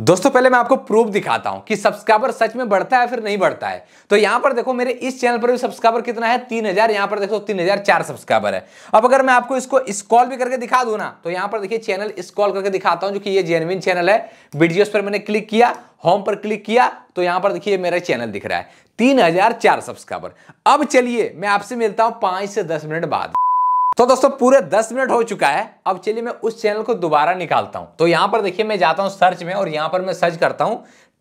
दोस्तों पहले मैं आपको प्रूफ दिखाता हूं कि सब्सक्राइबर सच में बढ़ता है फिर नहीं बढ़ता है तो यहां पर देखो मेरे इस चैनल पर भी सब्सक्राइबर कितना है तीन हजार यहां पर देखो तीन हजार चार सब्सक्राइबर है अब अगर मैं आपको इसको स्कॉल भी करके दिखा दू ना तो यहां पर देखिए चैनल स्कॉल करके दिखाता हूं जो कि ये जेनविन चैनल है वीडियोस पर मैंने क्लिक किया होम पर क्लिक किया तो यहां पर देखिए मेरा चैनल दिख रहा है तीन हजार चार सब्सक्राइबर अब चलिए मैं आपसे मिलता हूं पांच से दस मिनट बाद तो दोस्तों पूरे 10 मिनट हो चुका है अब चलिए मैं उस चैनल को दोबारा निकालता हूं तो यहां पर देखिए मैं जाता हूं सर्च में और यहां पर मैं सर्च करता हूं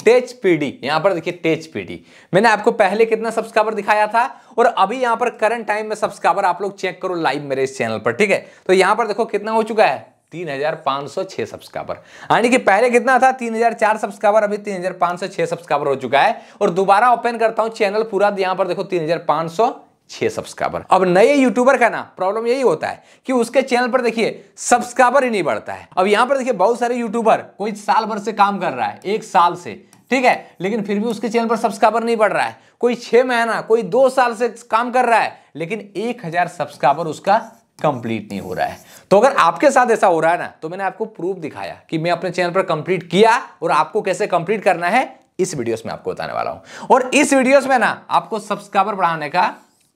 टेच पीडी यहां पर देखिए टेच पीडी मैंने आपको पहले कितना सब्सक्राइबर दिखाया था और अभी यहां पर करंट टाइम में सब्सक्राइबर आप लोग चेक करो लाइव मेरे इस चैनल पर ठीक है तो यहां पर देखो कितना हो चुका है 3506 सब्सक्राइबर यानी कि पहले कितना था 3004 सब्सक्राइबर अभी 3506 सब्सक्राइबर हो चुका है और दोबारा ओपन करता हूं चैनल पूरा यहां पर देखो 3500 छह सब्सक्राइबर अब नए यूट्यूबर का ना प्रॉब्लम यही होता है कि उसके चैनल पर देखिए सब्सक्राइबर ही नहीं बढ़ता है अब यहां पर देखिए बहुत सारे यूट्यूबर कोई साल भर से काम कर रहा है एक साल से ठीक है लेकिन फिर भी उसके चैनल पर सब्सक्राइबर नहीं बढ़ रहा है कोई छह महीना कोई दो साल से काम कर रहा है लेकिन एक हजार सब्सक्राइबर उसका कंप्लीट नहीं हो रहा है तो अगर आपके साथ ऐसा हो रहा है ना तो मैंने आपको प्रूफ दिखाया कि मैं अपने चैनल पर कंप्लीट किया और आपको कैसे कंप्लीट करना है इस वीडियोस में आपको बताने वाला हूं और इस वीडियोस में ना आपको सब्सक्राइबर बढ़ाने का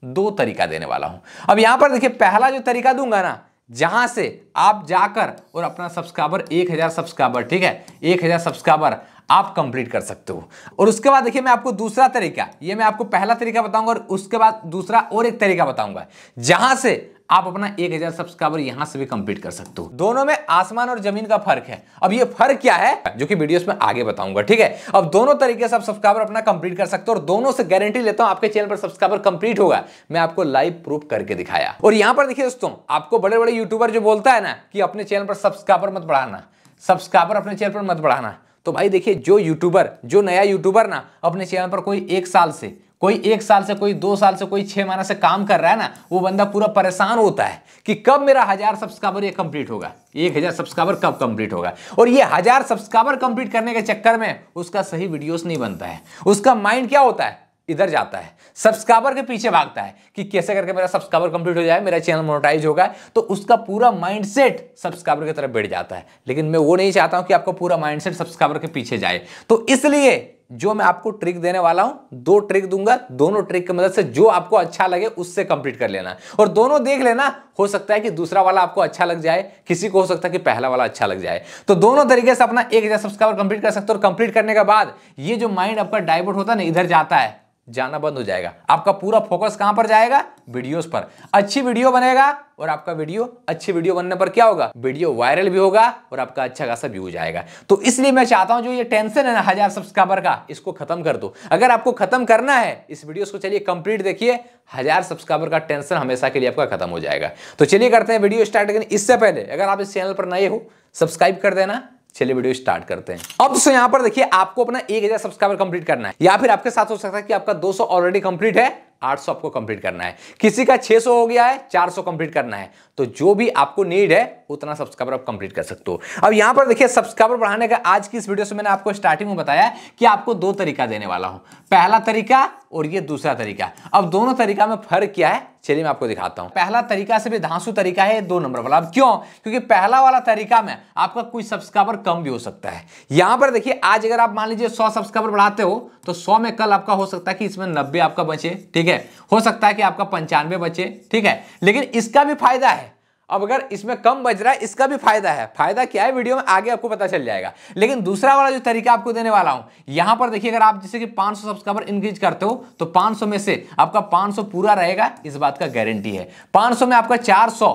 दो तरीका देने वाला हूं अब यहां पर देखिए पहला जो तरीका दूंगा ना जहां से आप जाकर और अपना सब्सक्राइबर एक हजार सब्सक्राइबर ठीक है एक हजार सब्सक्राइबर आप कंप्लीट कर सकते हो और उसके बाद देखिए मैं आपको दूसरा तरीका ये मैं आपको पहला तरीका बताऊंगा और उसके बाद दूसरा और एक तरीका बताऊंगा जहां से आप अपना एक हजार सब्सक्राइबर यहां से भी कंप्लीट कर सकते हो दोनों में आसमान और जमीन का फर्क है अब ये फर्क क्या है जो कि वीडियोस में आगे बताऊंगा ठीक है अब दोनों तरीके से आप सब्सक्राइबर अपना कंप्लीट कर सकते हो और दोनों से गारंटी लेता हूं आपके चैनल पर सब्सक्राइबर कंप्लीट होगा मैं आपको लाइव प्रूफ करके दिखाया और यहां पर देखिए दोस्तों आपको बड़े बड़े यूट्यूबर जो बोलता है ना कि अपने चैनल पर सब्सक्राइबर मत बढ़ाना सब्सक्राइबर अपने चैनल पर मत बढ़ाना तो भाई देखिए जो यूट्यूबर जो नया यूट्यूबर ना अपने चैनल पर कोई एक साल से कोई एक साल से कोई दो साल से कोई छह महीना से काम कर रहा है ना वो बंदा पूरा परेशान होता है कि कब मेरा हजार सब्सक्राइबर ये कंप्लीट होगा एक हजार सब्सक्राइबर कब कंप्लीट होगा और ये हजार सब्सक्राइबर कंप्लीट करने के चक्कर में उसका सही वीडियोस नहीं बनता है उसका माइंड क्या होता है इधर जाता है सब्सक्राइबर के पीछे भागता है कि कैसे करके मेरा सब्सक्राइबर कंप्लीट हो जाए मेरा चैनल मोनोटाइज होगा तो उसका पूरा माइंडसेट सब्सक्राइबर की तरफ बैठ जाता है लेकिन मैं वो नहीं चाहता हूं कि आपका पूरा माइंडसेट सब्सक्राइबर के पीछे जाए तो इसलिए जो मैं आपको ट्रिक देने वाला हूं दो ट्रिक दूंगा दोनों ट्रिक की मदद से जो आपको अच्छा लगे उससे कंप्लीट कर लेना और दोनों देख लेना हो सकता है कि दूसरा वाला आपको अच्छा लग जाए किसी को हो सकता है कि पहला वाला अच्छा लग जाए तो दोनों तरीके से अपना एक हजार सब्सक्राइबर कंप्लीट कर सकते हो और कंप्लीट करने के बाद ये जो माइंड आपका डाइवर्ट होता है ना इधर जाता है जाना बंद हो जाएगा आपका पूरा फोकस कहां पर जाएगा वीडियोस पर अच्छी वीडियो बनेगा और आपका वीडियो अच्छी वीडियो बनने पर क्या होगा वीडियो वायरल भी होगा और आपका अच्छा खासा व्यू जाएगा तो इसलिए मैं चाहता हूं जो ये टेंशन है ना हजार सब्सक्राइबर का इसको खत्म कर दो अगर आपको खत्म करना है इस वीडियो को चलिए कंप्लीट देखिए हजार सब्सक्राइबर का टेंशन हमेशा के लिए आपका खत्म हो जाएगा तो चलिए करते हैं वीडियो स्टार्ट करने इससे पहले अगर आप इस चैनल पर नए हो सब्सक्राइब कर देना चलिए वीडियो स्टार्ट करते हैं अब दोस्तों यहां पर देखिए आपको अपना एक हजार सब्सक्राइबर कंप्लीट करना है या फिर आपके साथ हो सकता है कि आपका 200 ऑलरेडी कंप्लीट है 800 आपको कंप्लीट करना है किसी का 600 हो गया है 400 कंप्लीट करना है तो जो भी आपको नीड है उतना सब्सक्राइबर आप कंप्लीट कर सकते हो अब यहां पर देखिए सब्सक्राइबर बढ़ाने का आज की इस वीडियो से मैंने आपको स्टार्टिंग में बताया कि आपको दो तरीका देने वाला हूं पहला तरीका और ये दूसरा तरीका अब दोनों तरीका में फर्क क्या है चलिए मैं आपको दिखाता हूं पहला तरीका से भी धांसू तरीका है दो नंबर वाला अब क्यों क्योंकि पहला वाला तरीका में आपका कोई सब्सक्राइबर कम भी हो सकता है यहां पर देखिए आज अगर आप मान लीजिए सौ सब्सक्राइबर बढ़ाते हो तो सौ में कल आपका हो सकता है कि इसमें नब्बे आपका बचे ठीक है है हो सकता है कि आपका पंचानवे बचे ठीक है लेकिन इसका भी फायदा है अब अगर इसमें कम बज रहा है इसका भी फायदा है फायदा क्या है वीडियो में आगे आपको पता चल जाएगा लेकिन दूसरा वाला जो तरीका आपको देने वाला हूं यहां पर देखिए अगर आप जैसे कि 500 सब्सक्राइबर इंक्रीज करते हो तो 500 में से आपका 500 पूरा रहेगा इस बात का गारंटी है 500 में आपका चार सौ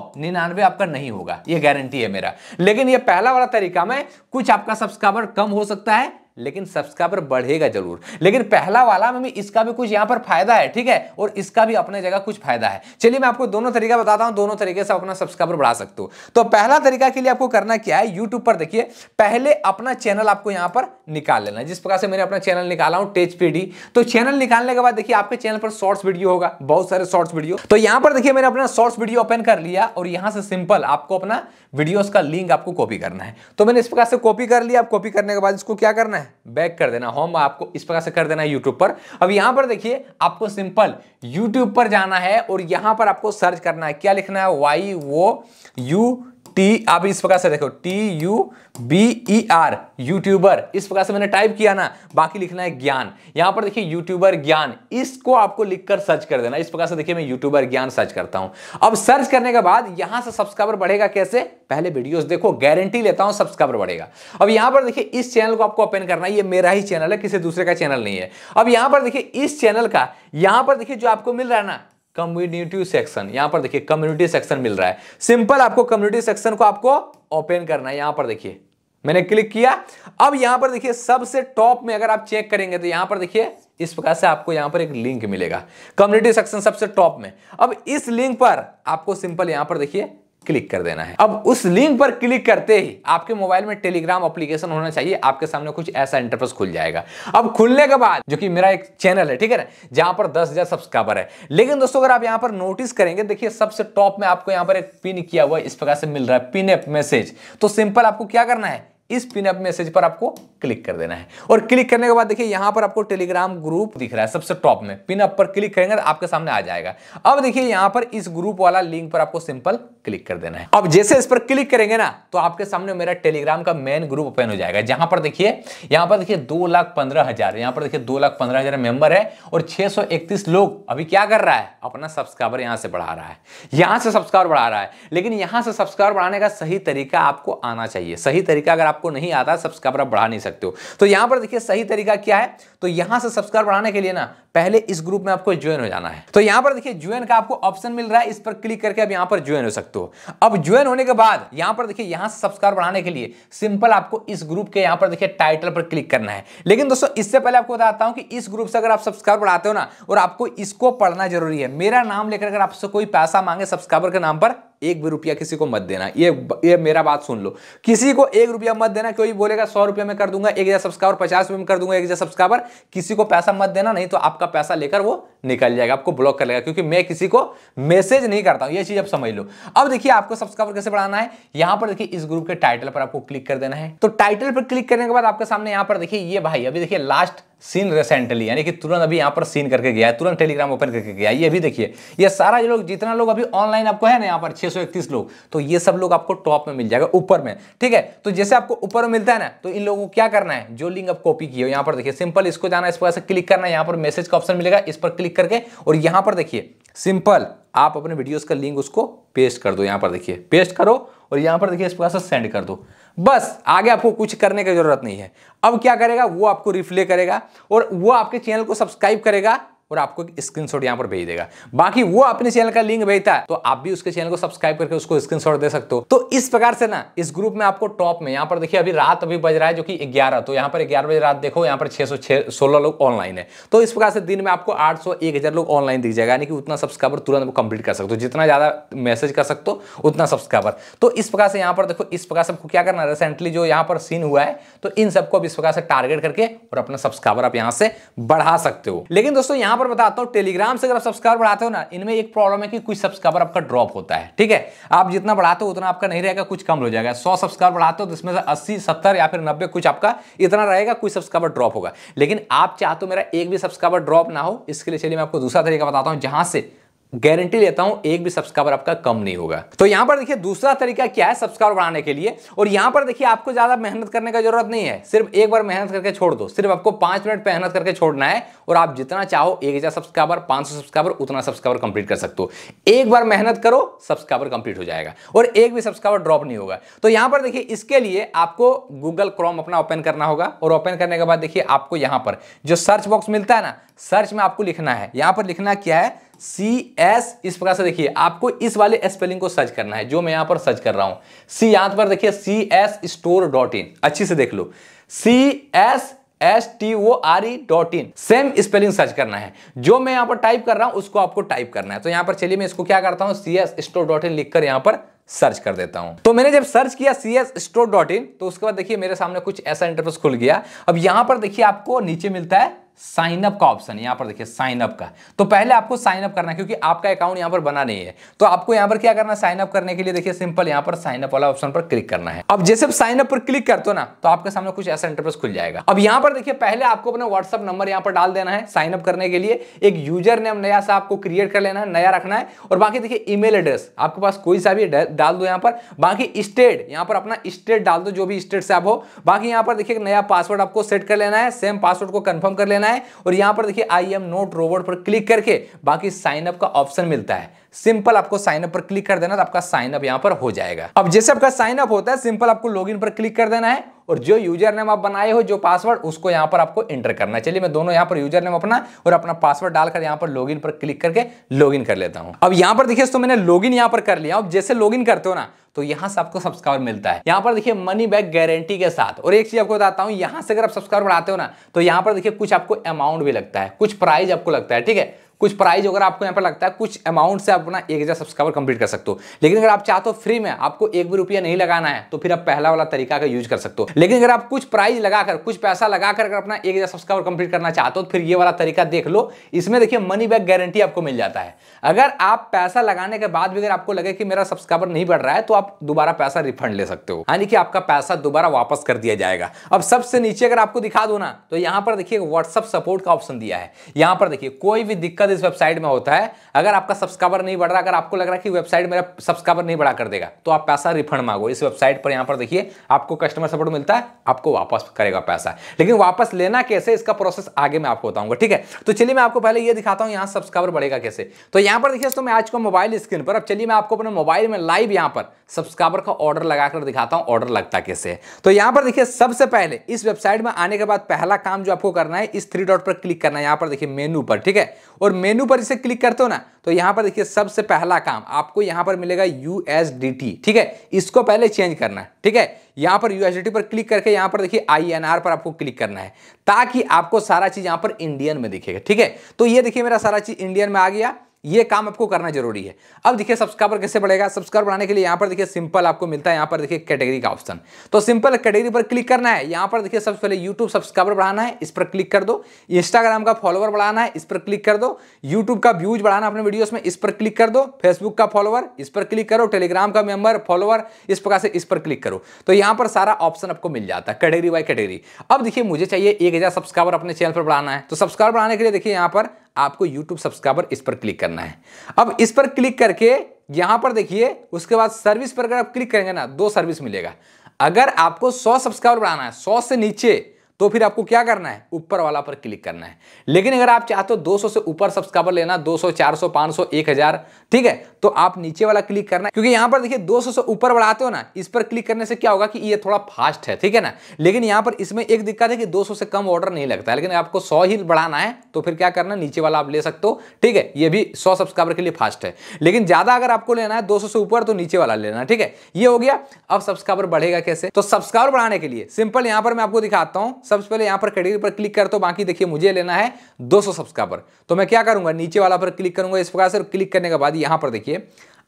आपका नहीं होगा यह गारंटी है मेरा लेकिन यह पहला वाला तरीका में कुछ आपका सब्सक्राइबर कम हो सकता है लेकिन सब्सक्राइबर बढ़ेगा जरूर लेकिन पहला वाला में भी इसका भी कुछ यहां पर फायदा है ठीक है और इसका भी अपने जगह कुछ फायदा है चलिए मैं आपको दोनों तरीका बताता हूं दोनों तरीके से अपना सब्सक्राइबर बढ़ा सकते हो तो पहला तरीका के लिए आपको करना क्या है यूट्यूब पर देखिए पहले अपना चैनल आपको यहां पर निकाल लेना जिस प्रकार से मैंने अपना चैनल निकाला हूं टेज पीडी तो चैनल निकालने के बाद देखिए आपके चैनल पर शॉर्ट्स वीडियो होगा बहुत सारे शॉर्ट्स वीडियो तो यहां पर देखिए मैंने अपना शॉर्ट्स वीडियो ओपन कर लिया और यहां से सिंपल आपको अपना वीडियोस का लिंक आपको कॉपी करना है तो मैंने इस प्रकार से कॉपी कर लिया आप कॉपी करने के बाद इसको क्या करना है बैक कर देना होम आपको इस प्रकार से कर देना यूट्यूब पर अब यहां पर देखिए आपको सिंपल यूट्यूब पर जाना है और यहां पर आपको सर्च करना है क्या लिखना है वाई वो यू टी आप इस प्रकार से देखो T U B E R YouTuber इस प्रकार से मैंने टाइप किया ना बाकी लिखना है ज्ञान यहां पर देखिए यूट्यूबर ज्ञान इसको आपको लिखकर सर्च कर देना इस प्रकार से देखिए मैं यूट्यूबर ज्ञान सर्च करता हूं अब सर्च करने के बाद यहां से सब्सक्राइबर बढ़ेगा कैसे पहले वीडियोस देखो गारंटी लेता हूं सब्सक्राइबर बढ़ेगा अब यहां पर देखिए इस चैनल को आपको ओपन करना है ये मेरा ही चैनल है किसी दूसरे का चैनल नहीं है अब यहां पर देखिए इस चैनल का यहां पर देखिए जो आपको मिल रहा है ना कम्युनिटी सेक्शन यहां पर देखिए कम्युनिटी सेक्शन मिल रहा है सिंपल आपको कम्युनिटी सेक्शन को आपको ओपन करना है यहां पर देखिए मैंने क्लिक किया अब यहां पर देखिए सबसे टॉप में अगर आप चेक करेंगे तो यहां पर देखिए इस प्रकार से आपको यहां पर एक लिंक मिलेगा कम्युनिटी सेक्शन सबसे टॉप में अब इस लिंक पर आपको सिंपल यहां पर देखिए क्लिक कर देना है अब उस लिंक पर क्लिक करते ही आपके मोबाइल में टेलीग्राम एप्लीकेशन होना चाहिए आपके सामने कुछ ऐसा इंटरफेस खुल जाएगा अब खुलने के बाद जो कि मेरा एक चैनल है ठीक है ना जहां पर दस हजार सब्सक्राइबर है लेकिन दोस्तों अगर आप यहां पर नोटिस करेंगे देखिए सबसे टॉप में आपको यहां पर एक पिन किया हुआ इस प्रकार से मिल रहा है पिन एप मैसेज तो सिंपल आपको क्या करना है इस पिनअप मैसेज पर आपको क्लिक कर देना है और क्लिक करने के बाद देखिए यहां पर आपको टेलीग्राम ग्रुप दिख रहा है सबसे टॉप में पिनअप पर क्लिक करेंगे तो आपके सामने आ जाएगा अब देखिए यहां पर इस ग्रुप वाला लिंक पर आपको सिंपल क्लिक कर देना है अब जैसे इस पर क्लिक करेंगे ना तो आपके सामने मेरा टेलीग्राम का मेन ग्रुप ओपन हो जाएगा जहां पर देखिए यहां पर देखिए दो लाख पंद्रह हजार यहां पर देखिए दो लाख पंद्रह हजार मेंबर है और छह सौ इकतीस लोग अभी क्या कर रहा है अपना सब्सक्राइबर यहां से बढ़ा रहा है यहां से सब्सक्राइबर बढ़ा रहा है लेकिन यहां से सब्सक्राइबर बढ़ाने का सही तरीका आपको आना चाहिए सही तरीका अगर आप आपको नहीं आता सब्सक्राइबर आप बढ़ा नहीं सकते हो तो यहां पर देखिए सही तरीका क्या है तो यहां से सब्सक्राइब बढ़ाने के लिए ना पहले इस ग्रुप में आपको ज्वाइन हो जाना है तो यहां पर देखिए ज्वाइन का आपको ऑप्शन मिल रहा है इस पर क्लिक करके आप यहां पर ज्वाइन हो सकते हो अब ज्वाइन होने के बाद यहां पर देखिए यहां से सब्सक्राइब बढ़ाने के लिए सिंपल आपको इस ग्रुप के यहां पर देखिए टाइटल पर क्लिक करना है लेकिन दोस्तों इससे पहले आपको बताता हूं कि इस ग्रुप से अगर आप सब्सक्राइब बढ़ाते हो ना और आपको इसको पढ़ना जरूरी है मेरा नाम लेकर अगर आपसे कोई पैसा मांगे सब्सक्राइबर के नाम पर एक भी रुपया किसी को मत देना ये ये मेरा बात सुन लो किसी को एक रुपया मत देना कोई बोलेगा सौ रुपया में कर दूंगा एक हज़ार सब्सक्राइबर पचास रुपये में कर दूंगा एक हज़ार सब्सक्राइबर किसी को पैसा मत देना नहीं तो आपका पैसा लेकर वो निकल जाएगा आपको ब्लॉक कर लेगा क्योंकि मैं किसी को मैसेज नहीं करता हूं यह चीज़ आप समझ लो अब देखिए आपको सब्सक्राइबर कैसे बढ़ाना है यहाँ पर देखिए इस ग्रुप के टाइटल पर आपको क्लिक कर देना है तो टाइटल पर क्लिक करने के बाद आपके सामने यहां पर देखिए ये भाई अभी देखिए लास्ट सीन रिसेंटली यानी कि तुरंत अभी यहाँ पर सीन करके गया है तुरंत टेलीग्राम ओपन करके गया ये भी देखिए ये सारा जो लोग जितना लोग अभी ऑनलाइन आपको है ना यहाँ पर 631 लोग तो ये सब लोग आपको टॉप में मिल जाएगा ऊपर में ठीक है तो जैसे आपको ऊपर में मिलता है ना तो इन लोगों को क्या करना है जो लिंक आप कॉपी किए यहाँ पर देखिए सिंपल इसको जाना इस पर क्लिक करना है यहाँ पर मैसेज का ऑप्शन मिलेगा इस पर क्लिक करके और यहाँ पर देखिए सिंपल आप अपने वीडियोस का लिंक उसको पेस्ट कर दो यहां पर देखिए पेस्ट करो और यहां पर देखिए इस प्रकार से सेंड कर दो बस आगे आपको कुछ करने की जरूरत नहीं है अब क्या करेगा वो आपको रिप्ले करेगा और वो आपके चैनल को सब्सक्राइब करेगा और आपको एक स्क्रीनशॉट यहाँ पर भेज देगा बाकी वो अपने चैनल का लिंक भेजता है तो आप भी उसके चैनल को सब्सक्राइब करके उसको स्क्रीनशॉट दे सकते हो तो इस प्रकार से ना इस ग्रुप में आपको टॉप में यहां पर देखिए अभी रात अभी बज रहा है जो कि ग्यारह तो यहाँ पर ग्यारह बजे रात देखो यहां पर छह सौ सोलह लोग ऑनलाइन है तो इस प्रकार से दिन में आपको आठ सौ एक हजार लोग ऑनलाइन दिख जाएगा यानी कि उतना सब्सक्राइबर तुरंत कंप्लीट कर सकते हो जितना ज्यादा मैसेज कर सकते हो उतना सब्सक्राइबर तो इस प्रकार से यहाँ पर देखो इस प्रकार से आपको क्या करना रिसेंटली जो यहाँ पर सीन हुआ है तो इन सबको इस प्रकार से टारगेट करके और अपना सब्सक्राइबर आप यहाँ से बढ़ा सकते हो लेकिन दोस्तों यहाँ पर बताता हूँ टेलीग्राम से अगर आप सब्सक्राइब बढ़ाते हो ना इनमें एक प्रॉब्लम है कि कुछ सब्सक्राइबर आपका ड्रॉप होता है ठीक है आप जितना बढ़ाते हो उतना आपका नहीं रहेगा कुछ कम हो जाएगा सौ सब्सक्राइब बढ़ाते हो तो इसमें से अस्सी सत्तर या फिर नब्बे कुछ आपका इतना रहेगा कुछ सब्सक्राइबर ड्रॉप होगा लेकिन आप चाहते हो मेरा एक भी सब्सक्राइबर ड्रॉप ना हो इसके लिए चलिए मैं आपको दूसरा तरीका बताता हूँ जहाँ से गारंटी लेता हूं एक भी सब्सक्राइबर आपका कम नहीं होगा तो यहां पर देखिए दूसरा तरीका क्या है सब्सक्राइबर बढ़ाने के लिए और यहां पर देखिए आपको ज्यादा मेहनत करने का जरूरत नहीं है सिर्फ एक बार मेहनत करके छोड़ दो सिर्फ आपको पांच मिनट मेहनत करके छोड़ना है और आप जितना चाहो एक हजार सब्सक्राइबर पांच सौ सब्सक्राइबर उतना सब्सक्राइबर कंप्लीट कर सकते हो एक बार मेहनत करो सब्सक्राइबर कंप्लीट हो जाएगा और एक भी सब्सक्राइबर ड्रॉप नहीं होगा तो यहां पर देखिए इसके लिए आपको गूगल क्रोम अपना ओपन करना होगा और ओपन करने के बाद देखिए आपको यहां पर जो सर्च बॉक्स मिलता है ना सर्च में आपको लिखना है यहां पर लिखना क्या है सी एस इस प्रकार से देखिए आपको इस वाले स्पेलिंग को सर्च करना है जो मैं यहां पर सर्च कर रहा हूं सी यहां पर देखिए C S store dot in अच्छी से देख लो C S S T O R E dot in same spelling search करना है जो मैं यहां पर टाइप कर रहा हूं उसको आपको टाइप करना है तो यहां पर चलिए मैं इसको क्या करता हूं C S store dot in लिखकर यहां पर सर्च कर देता हूं तो मैंने जब सर्च किया C S store dot in तो उसके बाद देखिए मेरे सामने कुछ ऐसा इंटरफेस खुल गया अब यहां पर देखिए आपको नीचे मिलता है साइन अप का ऑप्शन है पर देखिए साइन अप का तो पहले आपको साइन अप करना है क्योंकि आपका अकाउंट यहां पर बना नहीं है तो आपको यहां पर क्या करना साइन अप करने के लिए देखिए सिंपल यहां पर साइन अप वाला ऑप्शन पर क्लिक करना है अब जैसे साइन अप पर क्लिक करते हो ना तो आपके सामने कुछ ऐसा इंटरप्रेस खुल जाएगा अब यहाँ पर देखिए पहले आपको अपना व्हाट्सअप नंबर यहां पर डाल देना है साइन अप करने के लिए एक यूजर नेम नया सा आपको क्रिएट कर लेना है नया रखना है और बाकी देखिए ईमेल एड्रेस आपके पास कोई सा भी डाल दो यहां पर बाकी स्टेट यहां पर अपना स्टेट डाल दो जो भी स्टेट से आप हो बाकी यहां पर देखिए नया पासवर्ड आपको सेट कर लेना है सेम पासवर्ड को कन्फर्म कर लेना है करना है और यहां पर देखिए आई एम नोट रोबोट पर क्लिक करके बाकी साइनअप का ऑप्शन मिलता है सिंपल आपको साइनअप पर क्लिक कर देना तो आपका साइनअप यहां पर हो जाएगा अब जैसे आपका साइनअप होता है सिंपल आपको लॉग पर क्लिक कर देना है और जो यूजर नेम आप बनाए हो जो पासवर्ड उसको यहां पर आपको एंटर करना चलिए मैं दोनों यहां पर यूजर नेम अपना और अपना पासवर्ड डालकर यहां पर लॉगिन पर क्लिक करके लॉगिन कर लेता हूं अब यहां पर देखिए तो मैंने लॉगिन यहां पर कर लिया अब जैसे लॉगिन करते हो ना तो यहां से आपको सब्सक्राइबर मिलता है यहां पर देखिए मनी बैक गारंटी के साथ और एक चीज आपको बताता हूं यहां से अगर आप सब्सक्राइबर बढ़ाते हो ना तो यहां पर देखिए कुछ आपको अमाउंट भी लगता है कुछ प्राइज आपको लगता है ठीक है कुछ प्राइज अगर आपको यहाँ पर लगता है कुछ अमाउंट से आप अपना एक हज़ार सब्सक्राइबर कंप्लीट कर सकते हो लेकिन अगर आप चाहते हो फ्री तो में आपको एक भी रुपया नहीं लगाना है तो फिर आप पहला वाला तरीका का यूज कर सकते हो लेकिन अगर आप कुछ प्राइज लगाकर कुछ पैसा लगाकर अगर अपना एक हज़ार सब्सक्राइबर कंप्लीट करना चाहते हो तो फिर ये वाला तरीका देख लो इसमें देखिए मनी बैक गारंटी आपको मिल जाता है अगर आप पैसा लगाने के बाद भी अगर आपको लगे कि मेरा सब्सक्राइबर नहीं बढ़ रहा है तो आप दोबारा पैसा रिफंड ले सकते हो यानी कि आपका पैसा दोबारा वापस कर दिया जाएगा अब सबसे नीचे अगर आपको दिखा दो ना तो यहाँ पर देखिए व्हाट्सअप सपोर्ट का ऑप्शन दिया है यहाँ पर देखिए कोई भी दिक्कत मकसद इस वेबसाइट में होता है अगर आपका सब्सक्राइबर नहीं बढ़ रहा अगर आपको लग रहा है कि वेबसाइट मेरा सब्सक्राइबर नहीं बढ़ा कर देगा तो आप पैसा रिफंड मांगो इस वेबसाइट पर यहां पर देखिए आपको कस्टमर सपोर्ट मिलता है आपको वापस करेगा पैसा लेकिन वापस लेना कैसे इसका प्रोसेस आगे मैं आपको बताऊंगा ठीक है तो चलिए मैं आपको पहले यह दिखाता हूं यहां सब्सक्राइबर बढ़ेगा कैसे तो यहां पर देखिए दोस्तों मैं आज को मोबाइल स्क्रीन पर अब चलिए मैं आपको अपने मोबाइल में लाइव यहां पर सब्सक्राइबर का ऑर्डर लगाकर दिखाता हूं ऑर्डर लगता कैसे तो यहां पर देखिए सबसे पहले इस वेबसाइट में आने के बाद पहला काम जो आपको करना है इस थ्री डॉट पर क्लिक करना है यहां पर देखिए मेनू पर ठीक है और मेनू पर इसे क्लिक करते हो ना तो यहां पर देखिए सबसे पहला काम आपको यहां पर मिलेगा यू ठीक है इसको पहले चेंज करना है ठीक है यहां पर यू पर क्लिक करके यहां पर देखिए आई पर आपको क्लिक करना है ताकि आपको सारा चीज़ यहां पर इंडियन में दिखेगा ठीक है तो ये देखिए मेरा सारा चीज़ इंडियन में आ गया ये काम आपको करना जरूरी है अब देखिए सब्सक्राइबर कैसे बढ़ेगा सब्सक्राइबर बढ़ाने के लिए यहाँ पर देखिए सिंपल आपको मिलता है यहाँ पर देखिए कैटेगरी का ऑप्शन तो सिंपल कैटेगरी पर क्लिक करना है यहाँ पर देखिए सबसे पहले यूट्यूब सब्सक्राइबर बढ़ाना है इस पर क्लिक कर दो इंस्टाग्राम का फॉलोवर बढ़ाना है इस पर क्लिक कर दो यूट्यूब का व्यूज बढ़ाना अपने वीडियोज में इस पर क्लिक कर दो फेसबुक का फॉलोवर इस पर क्लिक करो टेलीग्राम का मेंबर फॉलोवर इस प्रकार से इस पर क्लिक करो तो यहाँ पर सारा ऑप्शन आपको मिल जाता है कैटेगरी बाई कैटेगरी अब देखिए मुझे चाहिए एक सब्सक्राइबर अपने चैनल पर बढ़ाना है तो सब्सक्राइबर बढ़ाने के लिए देखिए यहाँ पर आपको यूट्यूब सब्सक्राइबर इस पर क्लिक करना है अब इस पर क्लिक करके यहां पर देखिए उसके बाद सर्विस पर अगर आप क्लिक करेंगे ना दो सर्विस मिलेगा अगर आपको सौ सब्सक्राइबर बढ़ाना है सौ से नीचे तो फिर आपको क्या करना है ऊपर वाला पर क्लिक करना है लेकिन अगर आप चाहते हो 200 से ऊपर सब्सक्राइबर लेना 200 400 500 1000 ठीक है तो आप नीचे वाला क्लिक करना है क्योंकि यहां पर देखिए 200 से ऊपर बढ़ाते हो ना इस पर क्लिक करने से क्या होगा कि ये थोड़ा फास्ट है ठीक है ना लेकिन यहां पर इसमें एक दिक्कत है कि दो से कम ऑर्डर नहीं लगता है लेकिन आपको सौ ही बढ़ाना है तो फिर क्या करना नीचे वाला आप ले सकते हो ठीक है ये भी सौ सब्सक्राइबर के लिए फास्ट है लेकिन ज़्यादा अगर आपको लेना है दो से ऊपर तो नीचे वाला लेना ठीक है ये हो गया अब सब्सक्राइबर बढ़ेगा कैसे तो सब्सक्राइबर बढ़ाने के लिए सिंपल यहां पर मैं आपको दिखाता हूं सबसे पहले यहां पर कैटेगरी पर क्लिक कर तो बाकी देखिए मुझे लेना है 200 सब्सक्राइबर तो मैं क्या करूंगा नीचे वाला पर क्लिक करूंगा इस प्रकार से क्लिक करने के बाद यहां पर देखिए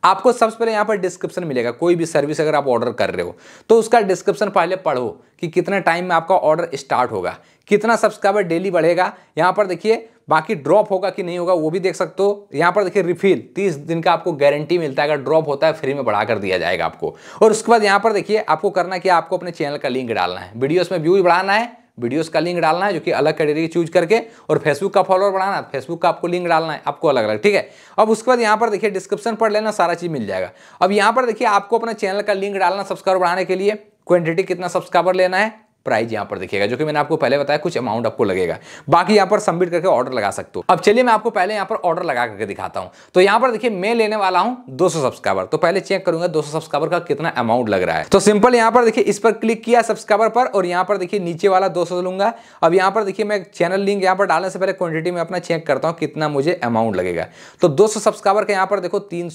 आपको सबसे पहले यहां पर डिस्क्रिप्शन मिलेगा कोई भी सर्विस अगर आप ऑर्डर कर रहे हो तो उसका डिस्क्रिप्शन पहले पढ़ो कि कितने टाइम में आपका ऑर्डर स्टार्ट होगा कितना सब्सक्राइबर डेली बढ़ेगा यहां पर देखिए बाकी ड्रॉप होगा कि नहीं होगा वो भी देख सकते हो यहां पर देखिए रिफिल 30 दिन का आपको गारंटी मिलता है अगर ड्रॉप होता है फ्री में बढ़ाकर दिया जाएगा आपको और उसके बाद यहां पर देखिए आपको करना क्या आपको अपने चैनल का लिंक डालना है वीडियोस में व्यूज बढ़ाना है वीडियोस का लिंक डालना है जो कि अलग कैटेगरी चूज करके और फेसबुक का फॉलोअर बढ़ाना है फेसबुक तो का आपको लिंक डालना है आपको अलग अलग ठीक है अब उसके बाद यहाँ पर देखिए डिस्क्रिप्शन पढ़ लेना सारा चीज़ मिल जाएगा अब यहाँ पर देखिए आपको अपना चैनल का लिंक डालना सब्सक्राइब बढ़ाने के लिए क्वान्टिटी कितना सब्सक्राइबर लेना है प्राइस यहाँ पर दिखेगा जो कि मैंने आपको पहले बताया कुछ अमाउंट आपको लगेगा बाकी यहाँ पर सबमिट करके ऑर्डर लगा सकते हो अब चलिए मैं आपको पहले यहाँ पर ऑर्डर लगा करके दिखाता हूँ तो यहाँ पर देखिए मैं लेने वाला हूँ 200 सब्सक्राइबर तो पहले चेक करूंगा 200 सब्सक्राइबर का कितना अमाउंट लग रहा है तो सिंपल यहाँ पर देखिए इस पर क्लिक किया सब्सक्राइबर पर और यहाँ पर देखिए नीचे वाला दो लूंगा अब यहाँ पर देखिए मैं चैनल लिंक यहाँ पर डालने से पहले क्वान्टिटी में अपना चेक करता हूँ कितना मुझे अमाउंट लगेगा तो दो सब्सक्राइबर का यहाँ पर देखो तीन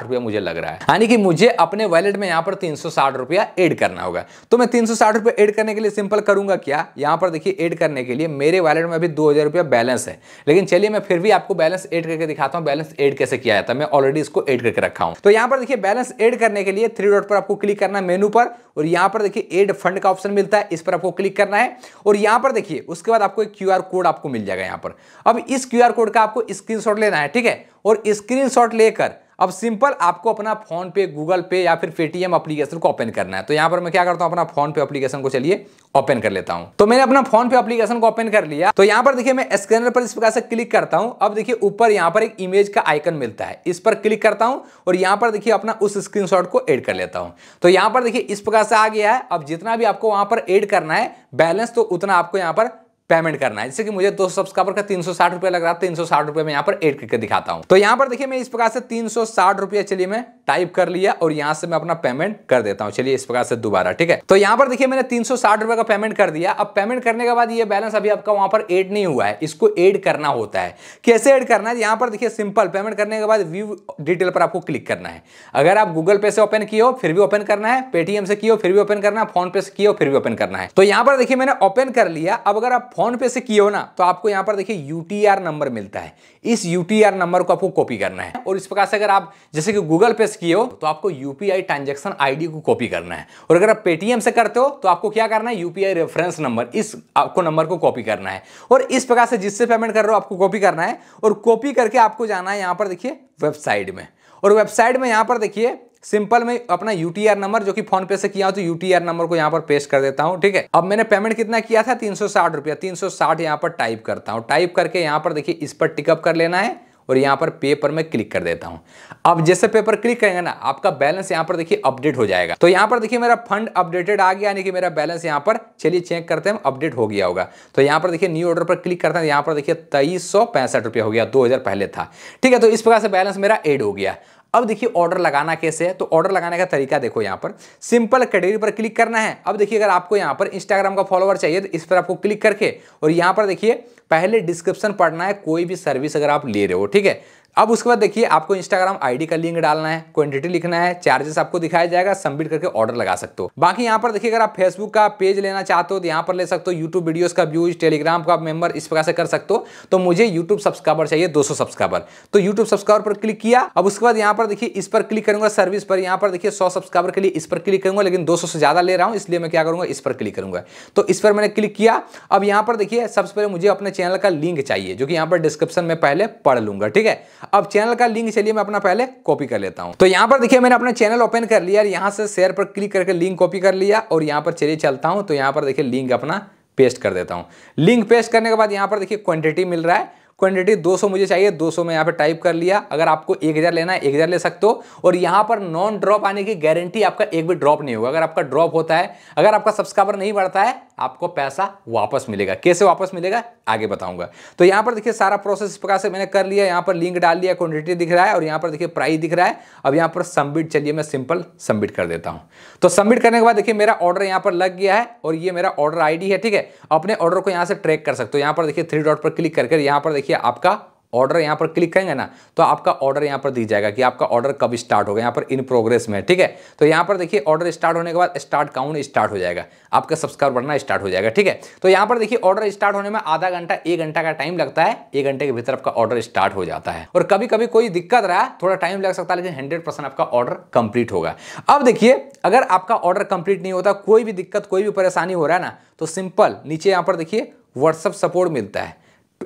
रुपया मुझे लग रहा है यानी कि मुझे अपने वैलेट में यहाँ पर तीन रुपया एड करना होगा तो मैं तीन रुपया एड करने के लिए सिंपल करूंगा क्या यहाँ पर देखिए ऐड करने के लिए मेरे वॉलेट में अभी दो हज़ार रुपया बैलेंस है लेकिन चलिए मैं फिर भी आपको बैलेंस ऐड करके दिखाता हूँ बैलेंस ऐड कैसे किया जाता है मैं ऑलरेडी इसको ऐड करके रखा हूँ तो यहाँ पर देखिए बैलेंस ऐड करने के लिए थ्री डॉट पर आपको क्लिक करना है मेनू पर और यहाँ पर देखिए एड फंड का ऑप्शन मिलता है इस पर आपको क्लिक करना है और यहाँ पर देखिए उसके बाद आपको एक क्यू कोड आपको मिल जाएगा यहाँ पर अब इस क्यू कोड का आपको स्क्रीन लेना है ठीक है और स्क्रीन लेकर अब सिंपल आपको अपना फोन पे गूगल पे या फिर पेटीएम अप्लीकेशन को ओपन करना है तो यहाँ पर मैं क्या करता हूँ अपना फोन पे अप्लीकेशन को चलिए ओपन कर लेता हूँ तो मैंने अपना फोन पे अप्लीकेशन को ओपन कर लिया तो यहाँ पर देखिए मैं स्कैनर पर इस प्रकार से क्लिक करता हूँ अब देखिए ऊपर यहाँ पर एक इमेज का आइकन मिलता है इस पर क्लिक करता हूँ और यहाँ पर देखिए अपना उस स्क्रीन को एड कर लेता हूँ तो यहाँ पर देखिए इस प्रकार से आ गया है अब जितना भी आपको वहाँ पर एड करना है बैलेंस तो उतना आपको यहाँ पर पेमेंट करना है जैसे कि मुझे दो सब्सक्राइबर का तीन सौ साठ रुपया लग रहा है तीन सौ साठ रुपया मैं यहाँ पर एड करके दिखाता हूँ तो यहाँ पर देखिए मैं इस प्रकार से तीन सौ साठ रुपया चलिए मैं टाइप कर लिया और यहां से मैं अपना पेमेंट कर देता हूं चलिए इस प्रकार से दोबारा ठीक है तो यहां पर देखिए मैंने तीन रुपए का पेमेंट कर दिया अब पेमेंट करने के बाद ये बैलेंस अभी आपका वहां पर एड नहीं हुआ है इसको एड करना होता है कैसे एड करना है यहां पर देखिए सिंपल पेमेंट करने के बाद व्यू डिटेल पर आपको क्लिक करना है अगर आप गूगल पे से ओपन किया हो फिर भी ओपन करना है पेटीएम से किया हो फिर भी ओपन करना है फोन पे से किया हो फिर भी ओपन करना है तो यहां पर देखिए मैंने ओपन कर लिया अब अगर आप फोन पे से किया हो ना तो आपको यहां पर देखिए यूटीआर नंबर मिलता है इस यूटीआर नंबर को आपको कॉपी करना है और इस प्रकार से अगर आप जैसे कि गूगल पे से किए हो तो आपको यूपीआई ट्रांजेक्शन आई को कॉपी करना है और अगर आप पेटीएम से करते हो तो आपको क्या करना है यूपीआई रेफरेंस नंबर इस आपको नंबर को कॉपी करना है और इस प्रकार से जिससे पेमेंट कर रहे हो आपको कॉपी करना है और कॉपी करके आपको जाना है यहाँ पर देखिए वेबसाइट में और वेबसाइट में यहाँ पर देखिए सिंपल में अपना यू नंबर जो कि फोन पे से किया हो तो यू नंबर को यहाँ पर पेस्ट कर देता हूँ ठीक है अब मैंने पेमेंट कितना किया था तीन सौ साठ रुपया तीन सौ साठ यहाँ पर टाइप करता हूँ टाइप करके यहाँ पर देखिए इस पर टिकअप कर लेना है और यहाँ पर पे पर मैं क्लिक कर देता हूँ अब जैसे पेपर क्लिक करेंगे ना आपका बैलेंस यहाँ पर देखिए अपडेट हो जाएगा तो यहाँ पर देखिए मेरा फंड अपडेटेड आ गया यानी कि मेरा बैलेंस यहाँ पर चलिए चेक करते हैं अपडेट हो गया होगा तो यहाँ पर देखिए न्यू ऑर्डर पर क्लिक करते हैं यहाँ पर देखिए तेईस हो गया दो पहले था ठीक है तो इस प्रकार से बैलेंस मेरा एड हो गया अब देखिए ऑर्डर लगाना कैसे है तो ऑर्डर लगाने का तरीका देखो यहाँ पर सिंपल कैटेगरी पर क्लिक करना है अब देखिए अगर आपको यहाँ पर इंस्टाग्राम का फॉलोवर चाहिए तो इस पर आपको क्लिक करके और यहाँ पर देखिए पहले डिस्क्रिप्शन पढ़ना है कोई भी सर्विस अगर आप ले रहे हो ठीक है अब उसके बाद देखिए आपको इंस्टाग्राम आईडी का लिंक डालना है क्वांटिटी लिखना है चार्जेस आपको दिखाया जाएगा सबमिट करके ऑर्डर लगा सकते हो बाकी यहाँ पर देखिए अगर आप फेसबुक का पेज लेना चाहते हो तो यहाँ पर ले सकते हो यूट्यूब वीडियोस का व्यूज टेलीग्राम का मेंबर इस प्रकार से कर सकते हो तो मुझे यूट्यूब सब्सक्राइबर चाहिए दो सब्सक्राइबर तो यूट्यूब सब्सक्राइबर पर क्लिक किया अब उसके बाद यहाँ पर देखिए इस पर क्लिक करूंगा सर्विस पर यहाँ पर देखिए सौ सब्सक्राइबर के लिए इस पर क्लिक करूंगा लेकिन दो से ज्यादा ले रहा हूँ इसलिए मैं क्या करूंगा इस पर क्लिक करूंगा तो इस पर मैंने क्लिक किया अब यहाँ पर देखिए सबसे पहले मुझे अपने चैनल का लिंक चाहिए जो कि यहाँ पर डिस्क्रिप्शन में पहले पढ़ लूंगा ठीक है अब चैनल का लिंक चलिए मैं अपना पहले कॉपी कर लेता हूं तो यहां पर देखिए मैंने अपना चैनल ओपन कर लिया और से शेयर पर क्लिक करके लिंक कॉपी कर लिया और यहां पर चलिए चलता हूं तो यहां पर देखिए लिंक अपना पेस्ट कर देता हूं लिंक पेस्ट करने के बाद यहां पर देखिए क्वांटिटी मिल रहा है क्वांटिटी 200 मुझे चाहिए 200 में यहाँ पर टाइप कर लिया अगर आपको 1000 लेना है 1000 ले सकते हो और यहाँ पर नॉन ड्रॉप आने की गारंटी आपका एक भी ड्रॉप नहीं होगा अगर आपका ड्रॉप होता है अगर आपका सब्सक्राइबर नहीं बढ़ता है आपको पैसा वापस मिलेगा कैसे वापस मिलेगा आगे बताऊंगा तो यहाँ पर देखिए सारा प्रोसेस इस प्रकार से मैंने कर लिया यहाँ पर लिंक डाल लिया क्वांटिटी दिख रहा है और यहाँ पर देखिए प्राइस दिख रहा है अब यहाँ पर सबमिट चलिए मैं सिंपल सबमिट कर देता हूँ तो सबमिट करने के बाद देखिए मेरा ऑर्डर यहाँ पर लग गया है और ये मेरा ऑर्डर आई है ठीक है अपने ऑर्डर को यहाँ से ट्रैक कर सकते हो यहाँ पर देखिए थ्री डॉट पर क्लिक करके यहाँ पर देखिए देखिए आपका ऑर्डर यहाँ पर क्लिक करेंगे ना तो आपका ऑर्डर यहाँ पर दी जाएगा कि आपका ऑर्डर कब स्टार्ट होगा यहाँ पर इन प्रोग्रेस में ठीक है तो यहाँ पर देखिए ऑर्डर स्टार्ट होने के बाद स्टार्ट काउंट स्टार्ट हो जाएगा आपका सब्सक्राइब बढ़ना स्टार्ट हो जाएगा ठीक है तो यहाँ पर देखिए ऑर्डर स्टार्ट होने में आधा घंटा एक घंटा का टाइम लगता है एक घंटे के भीतर आपका ऑर्डर स्टार्ट हो जाता है और कभी कभी कोई दिक्कत रहा थोड़ा टाइम लग सकता है लेकिन हंड्रेड आपका ऑर्डर कंप्लीट होगा अब देखिए अगर आपका ऑर्डर कंप्लीट नहीं होता कोई भी दिक्कत कोई भी परेशानी हो रहा है ना तो सिंपल नीचे यहाँ पर देखिए व्हाट्सअप सपोर्ट मिलता है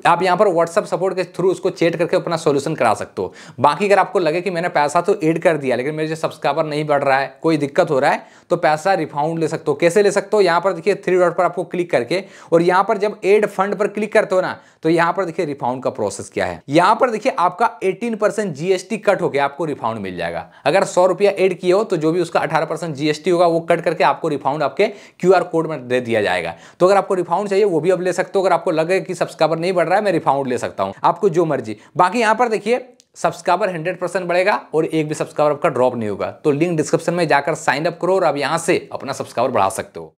आप यहाँ पर व्हाट्सअप सपोर्ट के थ्रू उसको चेट करके अपना सोल्यूशन करा सकते हो बाकी अगर आपको लगे कि मैंने पैसा तो एड कर दिया लेकिन मेरे जो सब्सक्राइबर नहीं बढ़ रहा है कोई दिक्कत हो रहा है तो पैसा रिफाउंड ले सकते हो कैसे ले सकते हो यहाँ पर देखिए थ्री डॉट पर आपको क्लिक करके और यहाँ पर जब एड फंड पर क्लिक करते हो ना तो यहाँ पर देखिए रिफाउंड का प्रोसेस क्या है यहाँ पर देखिए आपका एटीन जीएसटी कट होकर आपको रिफाउंड मिल जाएगा अगर सौ रुपया एड किया हो तो जो भी उसका अठारह जीएसटी होगा वो कट करके आपको रिफाउंड आपके क्यू कोड में दे दिया जाएगा तो अगर आपको रिफाउंड चाहिए वो भी अब ले सकते हो अगर आपको लगे कि सब्सक्राइबर नहीं बढ़ रहा है मैं रिफाउंड ले सकता हूँ आपको जो मर्जी बाकी यहाँ पर देखिए सब्सक्राइबर 100 परसेंट बढ़ेगा और एक भी सब्सक्राइबर आपका ड्रॉप नहीं होगा तो लिंक डिस्क्रिप्शन में जाकर साइन अप करो और आप यहाँ से अपना सब्सक्राइबर बढ़ा सकते हो